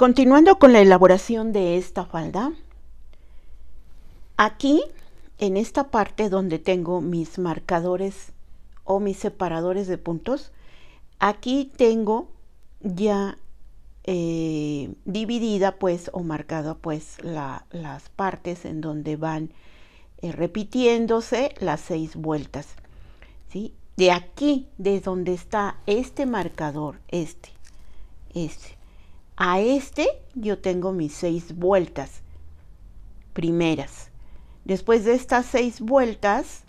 Continuando con la elaboración de esta falda, aquí en esta parte donde tengo mis marcadores o mis separadores de puntos, aquí tengo ya eh, dividida pues o marcada pues las partes en donde van eh, repitiéndose las seis vueltas. ¿sí? De aquí, de donde está este marcador, este, este, a este yo tengo mis seis vueltas primeras. Después de estas seis vueltas,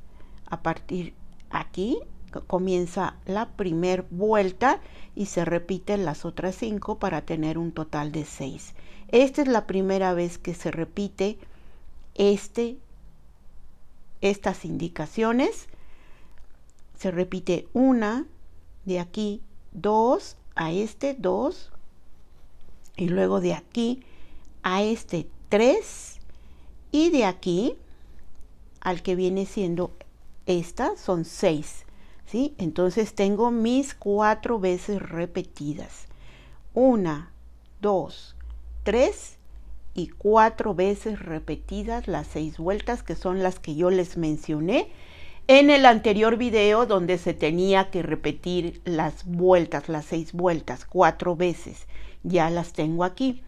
a partir aquí comienza la primera vuelta y se repiten las otras cinco para tener un total de seis. Esta es la primera vez que se repite este, estas indicaciones. Se repite una de aquí, dos a este, dos, y luego de aquí a este 3 y de aquí al que viene siendo esta son 6. ¿sí? Entonces tengo mis cuatro veces repetidas. Una, dos, tres y cuatro veces repetidas las seis vueltas que son las que yo les mencioné en el anterior video donde se tenía que repetir las vueltas, las seis vueltas, cuatro veces ya las tengo aquí.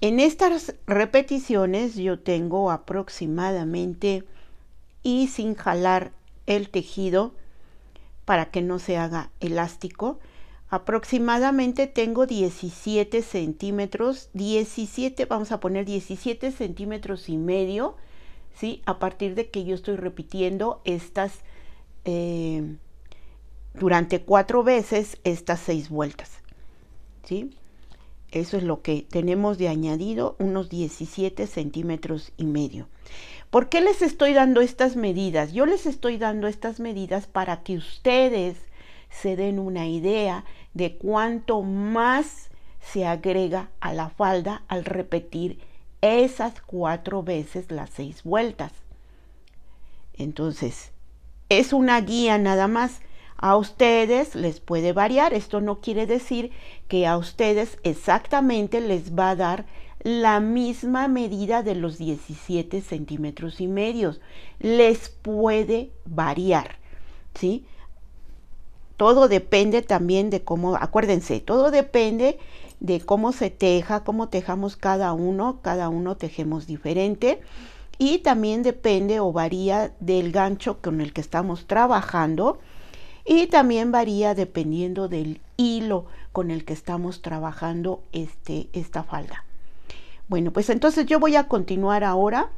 En estas repeticiones yo tengo aproximadamente y sin jalar el tejido para que no se haga elástico, aproximadamente tengo 17 centímetros, 17, vamos a poner 17 centímetros y medio, ¿sí? A partir de que yo estoy repitiendo estas, eh, durante cuatro veces, estas seis vueltas, ¿sí? Eso es lo que tenemos de añadido, unos 17 centímetros y medio. ¿Por qué les estoy dando estas medidas? Yo les estoy dando estas medidas para que ustedes se den una idea de cuánto más se agrega a la falda al repetir esas cuatro veces las seis vueltas. Entonces, es una guía nada más. A ustedes les puede variar, esto no quiere decir que a ustedes exactamente les va a dar la misma medida de los 17 centímetros y medios. Les puede variar, ¿sí? Todo depende también de cómo, acuérdense, todo depende de cómo se teja, cómo tejamos cada uno, cada uno tejemos diferente y también depende o varía del gancho con el que estamos trabajando y también varía dependiendo del hilo con el que estamos trabajando este, esta falda. Bueno, pues entonces yo voy a continuar ahora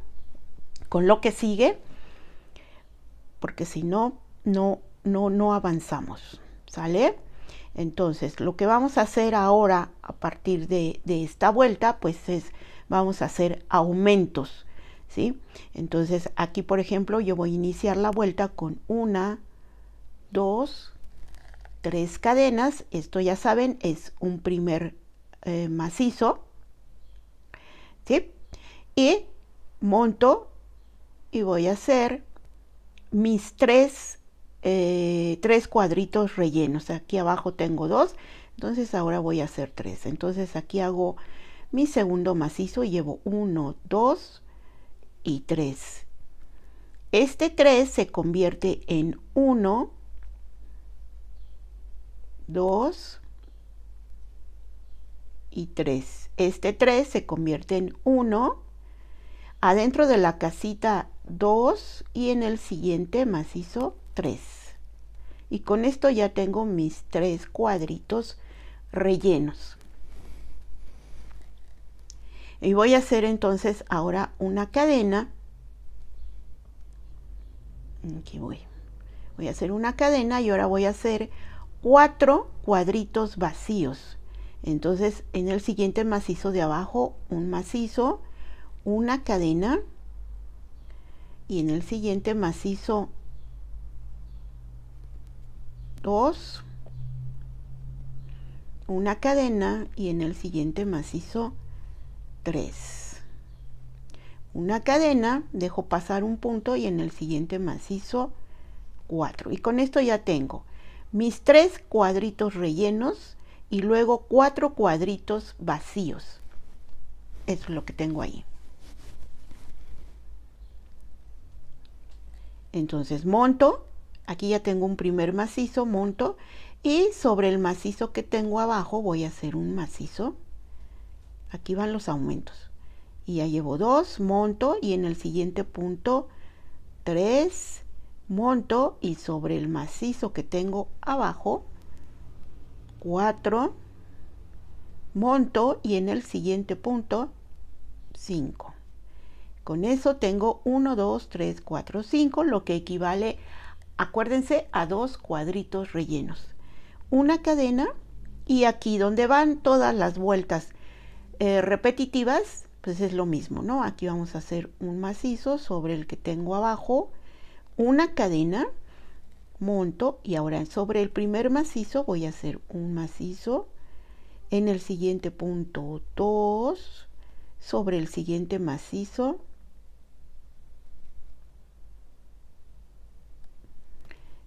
con lo que sigue, porque si no, no, no, no avanzamos, ¿sale? Entonces, lo que vamos a hacer ahora a partir de, de esta vuelta, pues es, vamos a hacer aumentos, ¿sí? Entonces, aquí, por ejemplo, yo voy a iniciar la vuelta con una, dos, tres cadenas. Esto ya saben, es un primer eh, macizo. ¿Sí? Y monto y voy a hacer mis tres, eh, tres cuadritos rellenos. Aquí abajo tengo dos, entonces ahora voy a hacer tres. Entonces aquí hago mi segundo macizo y llevo uno, dos y tres. Este 3 se convierte en uno. 2 y 3. Este 3 se convierte en 1 adentro de la casita 2 y en el siguiente macizo 3. Y con esto ya tengo mis tres cuadritos rellenos. Y voy a hacer entonces ahora una cadena. Aquí voy. Voy a hacer una cadena y ahora voy a hacer cuatro cuadritos vacíos. Entonces, en el siguiente macizo de abajo, un macizo, una cadena y en el siguiente macizo, dos, una cadena y en el siguiente macizo, tres. Una cadena, dejo pasar un punto y en el siguiente macizo, cuatro. Y con esto ya tengo mis tres cuadritos rellenos y luego cuatro cuadritos vacíos. es lo que tengo ahí. Entonces monto, aquí ya tengo un primer macizo, monto, y sobre el macizo que tengo abajo voy a hacer un macizo. Aquí van los aumentos. Y ya llevo dos, monto, y en el siguiente punto, tres, monto y sobre el macizo que tengo abajo 4 monto y en el siguiente punto 5 con eso tengo 1 2 3 4 5 lo que equivale acuérdense a dos cuadritos rellenos una cadena y aquí donde van todas las vueltas eh, repetitivas pues es lo mismo no aquí vamos a hacer un macizo sobre el que tengo abajo una cadena, monto y ahora sobre el primer macizo voy a hacer un macizo, en el siguiente punto 2, sobre el siguiente macizo,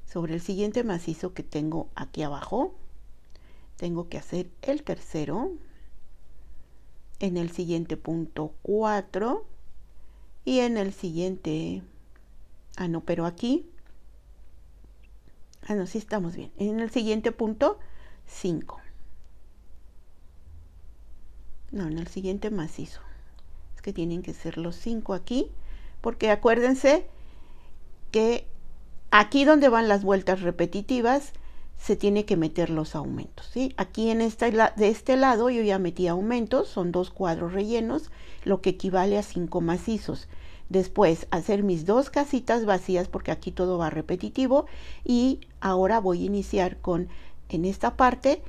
sobre el siguiente macizo que tengo aquí abajo, tengo que hacer el tercero, en el siguiente punto 4 y en el siguiente Ah, no, pero aquí. Ah, no, sí estamos bien. En el siguiente punto, 5. No, en el siguiente macizo. Es que tienen que ser los 5 aquí. Porque acuérdense que aquí donde van las vueltas repetitivas, se tiene que meter los aumentos. ¿sí? Aquí en esta, de este lado yo ya metí aumentos, son dos cuadros rellenos, lo que equivale a cinco macizos. Después hacer mis dos casitas vacías porque aquí todo va repetitivo y ahora voy a iniciar con en esta parte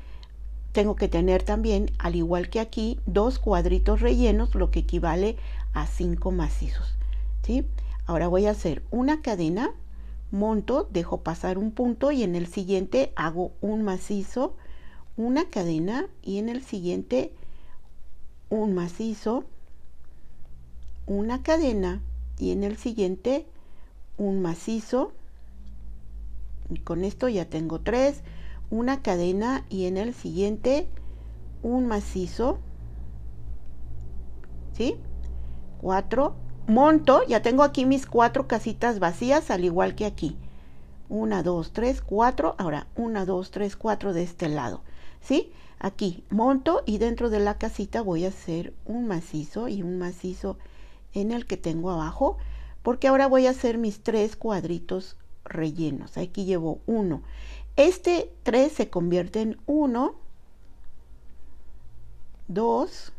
tengo que tener también, al igual que aquí, dos cuadritos rellenos, lo que equivale a cinco macizos. ¿sí? Ahora voy a hacer una cadena, monto, dejo pasar un punto y en el siguiente hago un macizo, una cadena y en el siguiente un macizo, una cadena y en el siguiente un macizo. Y con esto ya tengo tres. Una cadena y en el siguiente un macizo. ¿Sí? Cuatro. Monto. Ya tengo aquí mis cuatro casitas vacías al igual que aquí. Una, dos, tres, cuatro. Ahora, una, dos, tres, cuatro de este lado. ¿Sí? Aquí monto y dentro de la casita voy a hacer un macizo y un macizo en el que tengo abajo porque ahora voy a hacer mis tres cuadritos rellenos. Aquí llevo uno. Este 3 se convierte en 1, 2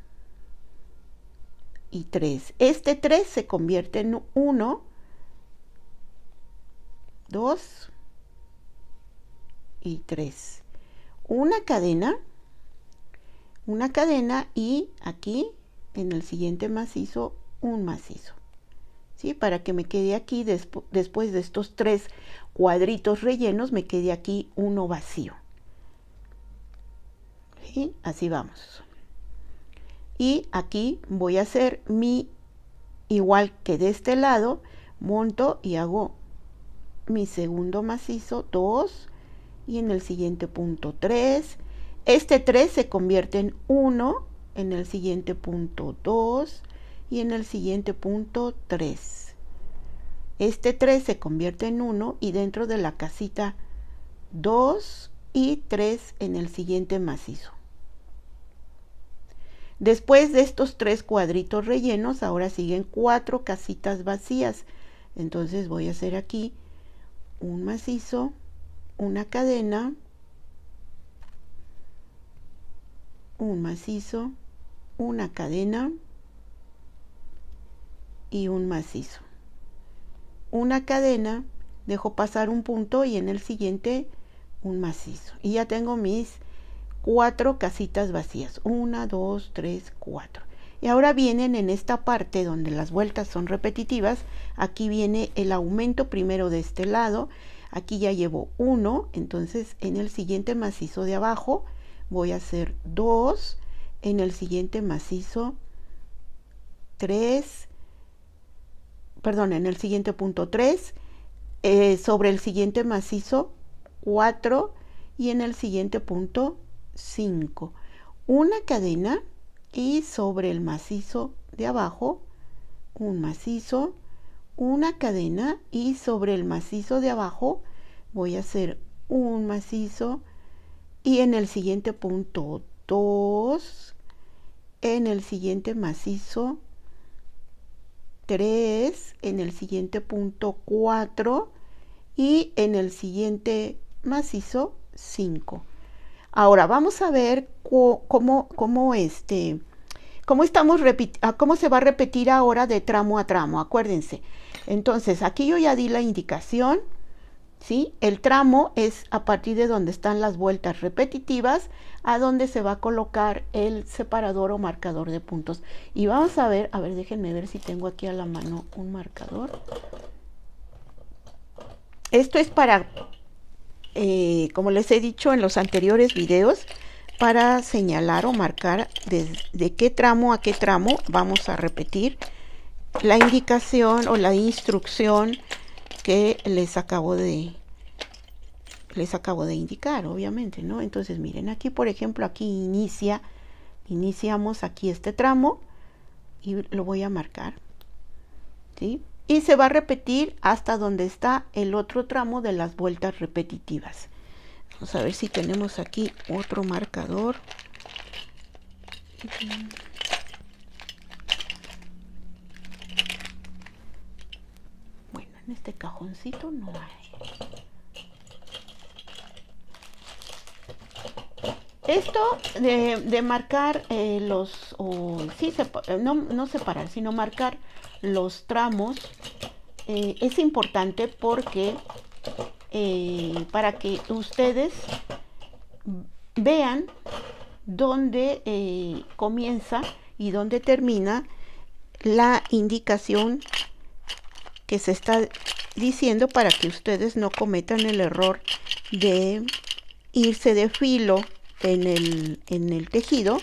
y 3. Este 3 se convierte en 1, 2 y 3. Una cadena, una cadena y aquí en el siguiente macizo un macizo. ¿Sí? Para que me quede aquí después de estos tres cuadritos rellenos, me quede aquí uno vacío. y Así vamos. Y aquí voy a hacer mi, igual que de este lado, monto y hago mi segundo macizo, 2, y en el siguiente punto 3. Este 3 se convierte en 1, en el siguiente punto 2, y en el siguiente punto 3. Este 3 se convierte en 1 y dentro de la casita 2 y 3 en el siguiente macizo. Después de estos tres cuadritos rellenos, ahora siguen cuatro casitas vacías. Entonces voy a hacer aquí un macizo, una cadena, un macizo, una cadena, y un macizo. Una cadena, dejo pasar un punto y en el siguiente un macizo. Y ya tengo mis cuatro casitas vacías. Una, dos, tres, cuatro. Y ahora vienen en esta parte donde las vueltas son repetitivas. Aquí viene el aumento primero de este lado. Aquí ya llevo uno, entonces en el siguiente macizo de abajo voy a hacer dos, en el siguiente macizo tres perdón, en el siguiente punto 3, eh, sobre el siguiente macizo 4 y en el siguiente punto 5. Una cadena y sobre el macizo de abajo un macizo, una cadena y sobre el macizo de abajo voy a hacer un macizo y en el siguiente punto 2, en el siguiente macizo 3, en el siguiente punto 4 y en el siguiente macizo 5. Ahora vamos a ver cómo, cómo, este, cómo, estamos ah, cómo se va a repetir ahora de tramo a tramo, acuérdense. Entonces, aquí yo ya di la indicación el tramo es a partir de donde están las vueltas repetitivas a donde se va a colocar el separador o marcador de puntos. Y vamos a ver, a ver, déjenme ver si tengo aquí a la mano un marcador. Esto es para, eh, como les he dicho en los anteriores videos, para señalar o marcar desde qué tramo a qué tramo vamos a repetir la indicación o la instrucción que les acabo de les acabo de indicar, obviamente, ¿no? Entonces, miren, aquí, por ejemplo, aquí inicia, iniciamos aquí este tramo y lo voy a marcar, Y se va a repetir hasta donde está el otro tramo de las vueltas repetitivas. Vamos a ver si tenemos aquí otro marcador. en este cajoncito no hay esto de, marcar eh, los sí, no, separar sino marcar los tramos eh, es importante porque eh, para que ustedes vean dónde comienza y dónde termina la indicación se está diciendo para que ustedes no cometan el error de irse de filo en el, en el tejido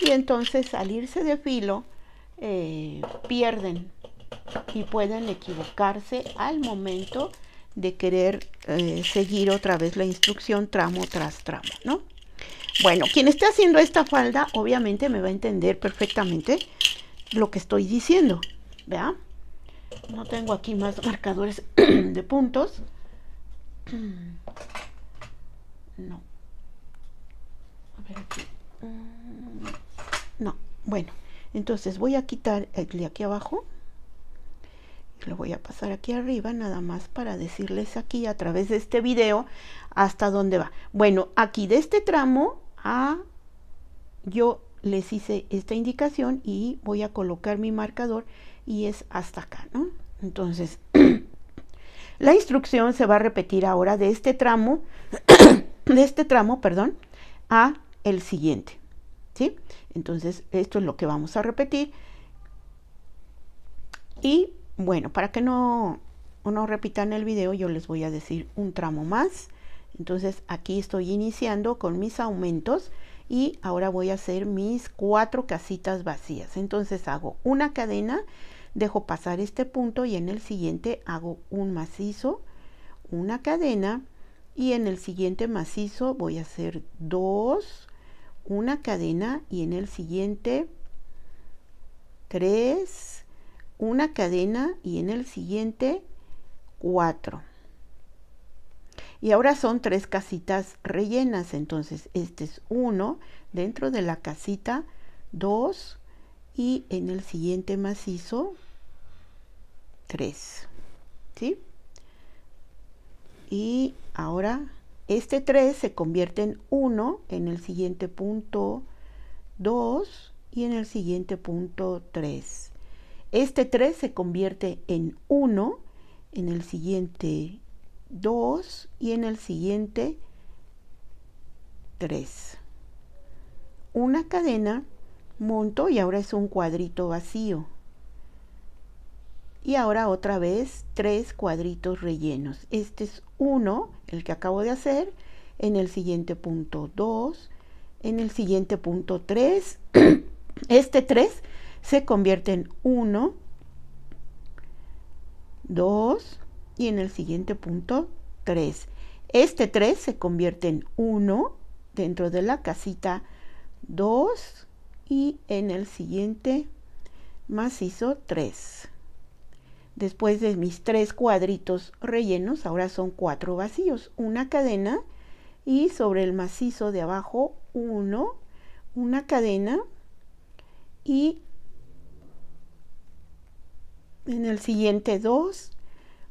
y entonces al irse de filo eh, pierden y pueden equivocarse al momento de querer eh, seguir otra vez la instrucción tramo tras tramo, ¿no? Bueno, quien esté haciendo esta falda obviamente me va a entender perfectamente lo que estoy diciendo, ¿vea? No tengo aquí más marcadores de puntos. No. Mm, no, bueno. Entonces voy a quitar el de aquí abajo. Y lo voy a pasar aquí arriba nada más para decirles aquí a través de este video hasta dónde va. Bueno, aquí de este tramo a yo les hice esta indicación y voy a colocar mi marcador y es hasta acá, ¿no? Entonces, la instrucción se va a repetir ahora de este tramo, de este tramo, perdón, a el siguiente, ¿sí? Entonces, esto es lo que vamos a repetir. Y bueno, para que no, no repitan el video, yo les voy a decir un tramo más. Entonces, aquí estoy iniciando con mis aumentos y ahora voy a hacer mis cuatro casitas vacías. Entonces, hago una cadena dejo pasar este punto y en el siguiente hago un macizo, una cadena y en el siguiente macizo voy a hacer dos, una cadena y en el siguiente tres, una cadena y en el siguiente cuatro. Y ahora son tres casitas rellenas, entonces este es uno dentro de la casita dos y en el siguiente macizo 3. Y ahora este 3 se convierte en 1 en el siguiente punto 2 y en el siguiente punto 3. Este 3 se convierte en 1 en el siguiente 2 y en el siguiente 3. Una cadena, monto y ahora es un cuadrito vacío y ahora otra vez tres cuadritos rellenos. Este es uno, el que acabo de hacer, en el siguiente punto 2, en el siguiente punto 3, este 3 se convierte en 1, 2 y en el siguiente punto 3. Este 3 se convierte en 1 dentro de la casita 2 y en el siguiente macizo 3. Después de mis tres cuadritos rellenos, ahora son cuatro vacíos. Una cadena y sobre el macizo de abajo uno, una cadena y en el siguiente dos,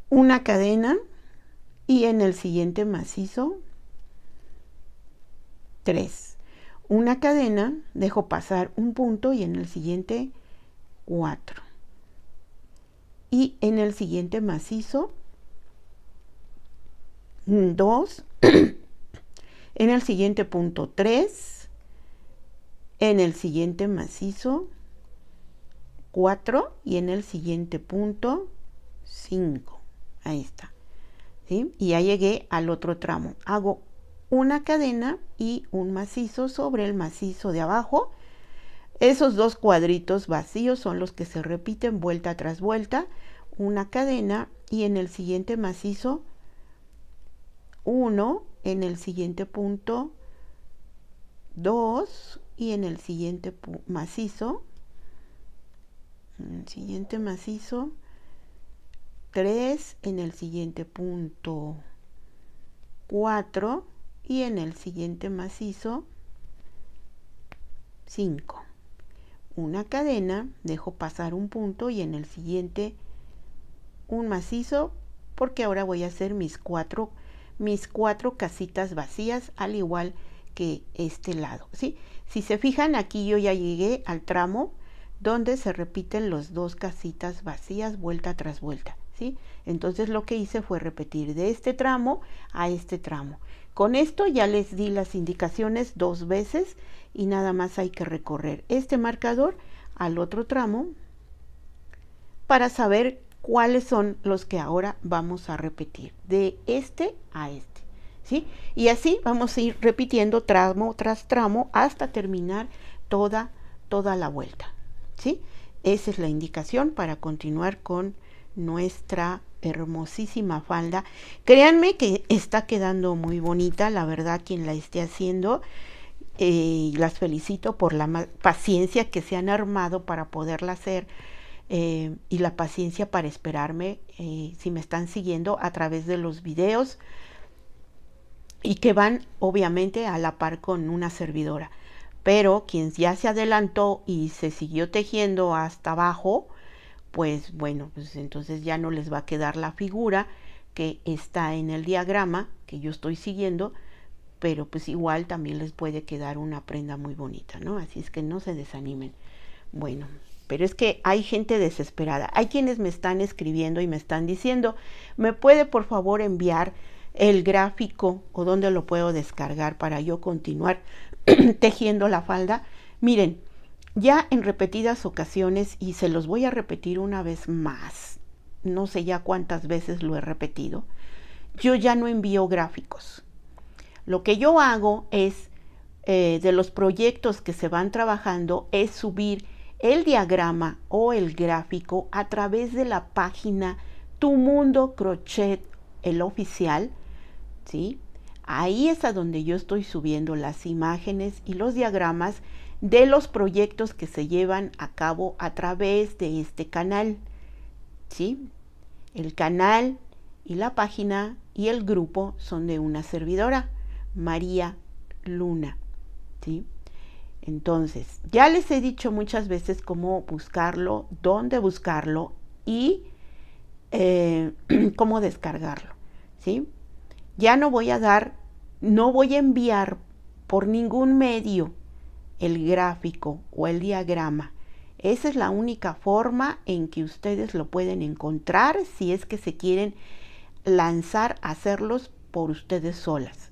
una cadena y en el siguiente macizo tres. Una cadena, dejo pasar un punto y en el siguiente cuatro y en el siguiente macizo 2, mm, en el siguiente punto 3, en el siguiente macizo 4 y en el siguiente punto 5. Ahí está. Y ya llegué al otro tramo. Hago una cadena y un macizo sobre el macizo de abajo esos dos cuadritos vacíos son los que se repiten vuelta tras vuelta, una cadena y en el siguiente macizo uno, en el siguiente punto dos y en el siguiente macizo, siguiente macizo tres, en el siguiente punto cuatro y en el siguiente macizo cinco una cadena, dejo pasar un punto y en el siguiente un macizo porque ahora voy a hacer mis cuatro, mis cuatro casitas vacías al igual que este lado, ¿sí? Si se fijan aquí yo ya llegué al tramo donde se repiten los dos casitas vacías vuelta tras vuelta, ¿sí? Entonces lo que hice fue repetir de este tramo a este tramo. Con esto ya les di las indicaciones dos veces y nada más hay que recorrer este marcador al otro tramo para saber cuáles son los que ahora vamos a repetir de este a este. ¿sí? Y así vamos a ir repitiendo tramo tras tramo hasta terminar toda, toda la vuelta. ¿sí? Esa es la indicación para continuar con nuestra hermosísima falda. Créanme que está quedando muy bonita, la verdad, quien la esté haciendo y las felicito por la paciencia que se han armado para poderla hacer eh, y la paciencia para esperarme eh, si me están siguiendo a través de los videos y que van obviamente a la par con una servidora. Pero quien ya se adelantó y se siguió tejiendo hasta abajo, pues bueno, pues entonces ya no les va a quedar la figura que está en el diagrama que yo estoy siguiendo, pero pues igual también les puede quedar una prenda muy bonita, ¿no? Así es que no se desanimen. Bueno, pero es que hay gente desesperada. Hay quienes me están escribiendo y me están diciendo, ¿me puede por favor enviar el gráfico o dónde lo puedo descargar para yo continuar tejiendo la falda? Miren, ya en repetidas ocasiones, y se los voy a repetir una vez más, no sé ya cuántas veces lo he repetido, yo ya no envío gráficos. Lo que yo hago es, eh, de los proyectos que se van trabajando, es subir el diagrama o el gráfico a través de la página Tu Mundo Crochet, el oficial, ¿sí? Ahí es a donde yo estoy subiendo las imágenes y los diagramas de los proyectos que se llevan a cabo a través de este canal, ¿sí? El canal y la página y el grupo son de una servidora. María Luna. ¿sí? Entonces, ya les he dicho muchas veces cómo buscarlo, dónde buscarlo y eh, cómo descargarlo. ¿sí? Ya no voy a dar, no voy a enviar por ningún medio el gráfico o el diagrama. Esa es la única forma en que ustedes lo pueden encontrar si es que se quieren lanzar a hacerlos por ustedes solas.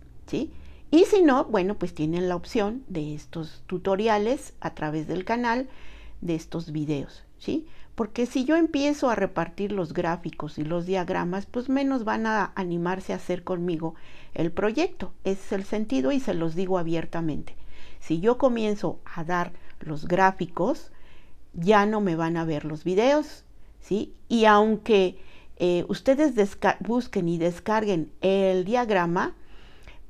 Y si no, bueno, pues tienen la opción de estos tutoriales a través del canal, de estos videos, ¿sí? Porque si yo empiezo a repartir los gráficos y los diagramas, pues menos van a animarse a hacer conmigo el proyecto. Ese es el sentido y se los digo abiertamente. Si yo comienzo a dar los gráficos, ya no me van a ver los videos, ¿sí? Y aunque eh, ustedes busquen y descarguen el diagrama,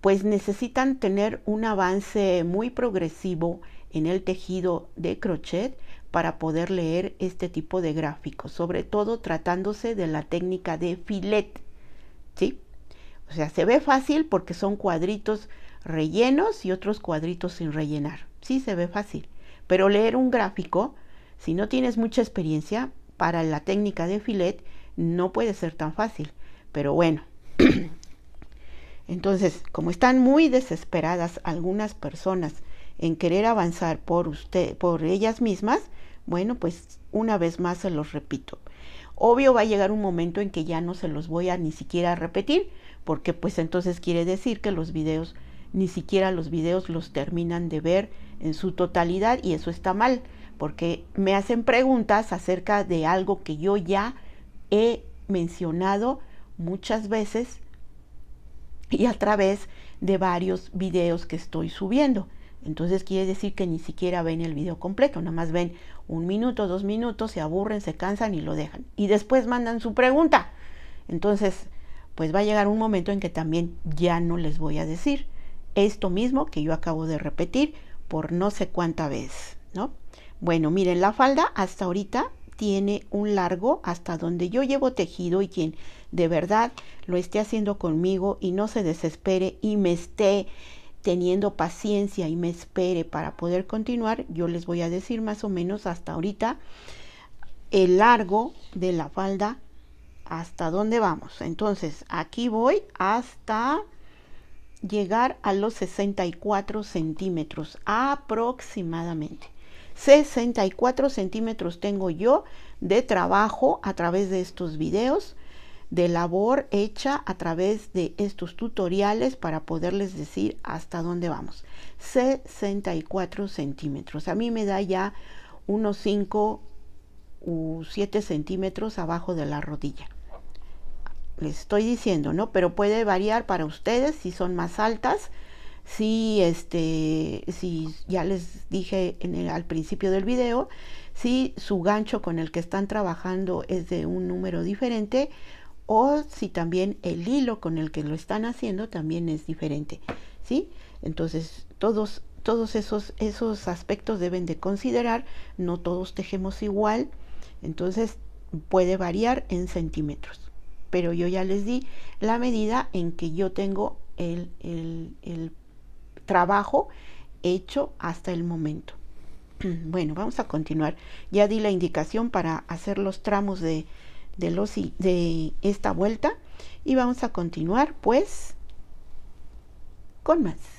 pues necesitan tener un avance muy progresivo en el tejido de crochet para poder leer este tipo de gráficos, sobre todo tratándose de la técnica de filet, ¿sí? O sea, se ve fácil porque son cuadritos rellenos y otros cuadritos sin rellenar. Sí, se ve fácil. Pero leer un gráfico, si no tienes mucha experiencia, para la técnica de filet no puede ser tan fácil. Pero bueno, Entonces, como están muy desesperadas algunas personas en querer avanzar por usted, por ellas mismas, bueno, pues una vez más se los repito. Obvio va a llegar un momento en que ya no se los voy a ni siquiera repetir, porque pues entonces quiere decir que los videos, ni siquiera los videos los terminan de ver en su totalidad y eso está mal, porque me hacen preguntas acerca de algo que yo ya he mencionado muchas veces y a través de varios videos que estoy subiendo. Entonces quiere decir que ni siquiera ven el video completo, nada más ven un minuto, dos minutos, se aburren, se cansan y lo dejan. Y después mandan su pregunta. Entonces, pues va a llegar un momento en que también ya no les voy a decir esto mismo que yo acabo de repetir por no sé cuánta vez, ¿no? Bueno, miren la falda hasta ahorita tiene un largo hasta donde yo llevo tejido y quien de verdad lo esté haciendo conmigo y no se desespere y me esté teniendo paciencia y me espere para poder continuar, yo les voy a decir más o menos hasta ahorita el largo de la falda hasta dónde vamos. Entonces, aquí voy hasta llegar a los 64 centímetros aproximadamente. 64 centímetros tengo yo de trabajo a través de estos videos, de labor hecha a través de estos tutoriales para poderles decir hasta dónde vamos. 64 centímetros. A mí me da ya unos 5 u 7 centímetros abajo de la rodilla. Les estoy diciendo, ¿no? Pero puede variar para ustedes si son más altas si este, si ya les dije en al principio del video, si su gancho con el que están trabajando es de un número diferente o si también el hilo con el que lo están haciendo también es diferente, ¿sí? Entonces, todos todos esos esos aspectos deben de considerar, no todos tejemos igual, entonces puede variar en centímetros. Pero yo ya les di la medida en que yo tengo el, el, el trabajo hecho hasta el momento. Bueno, vamos a continuar. Ya di la indicación para hacer los tramos de, de, los, de esta vuelta y vamos a continuar pues con más.